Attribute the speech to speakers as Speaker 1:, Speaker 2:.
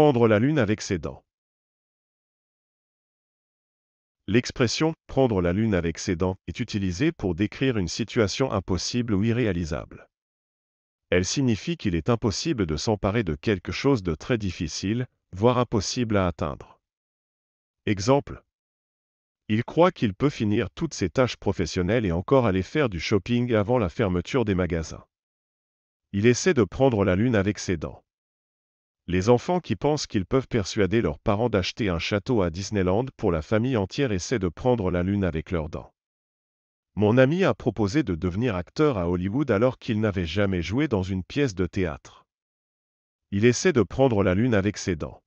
Speaker 1: Prendre la lune avec ses dents. L'expression prendre la lune avec ses dents est utilisée pour décrire une situation impossible ou irréalisable. Elle signifie qu'il est impossible de s'emparer de quelque chose de très difficile, voire impossible à atteindre. Exemple. Il croit qu'il peut finir toutes ses tâches professionnelles et encore aller faire du shopping avant la fermeture des magasins. Il essaie de prendre la lune avec ses dents. Les enfants qui pensent qu'ils peuvent persuader leurs parents d'acheter un château à Disneyland pour la famille entière essaient de prendre la lune avec leurs dents. Mon ami a proposé de devenir acteur à Hollywood alors qu'il n'avait jamais joué dans une pièce de théâtre. Il essaie de prendre la lune avec ses dents.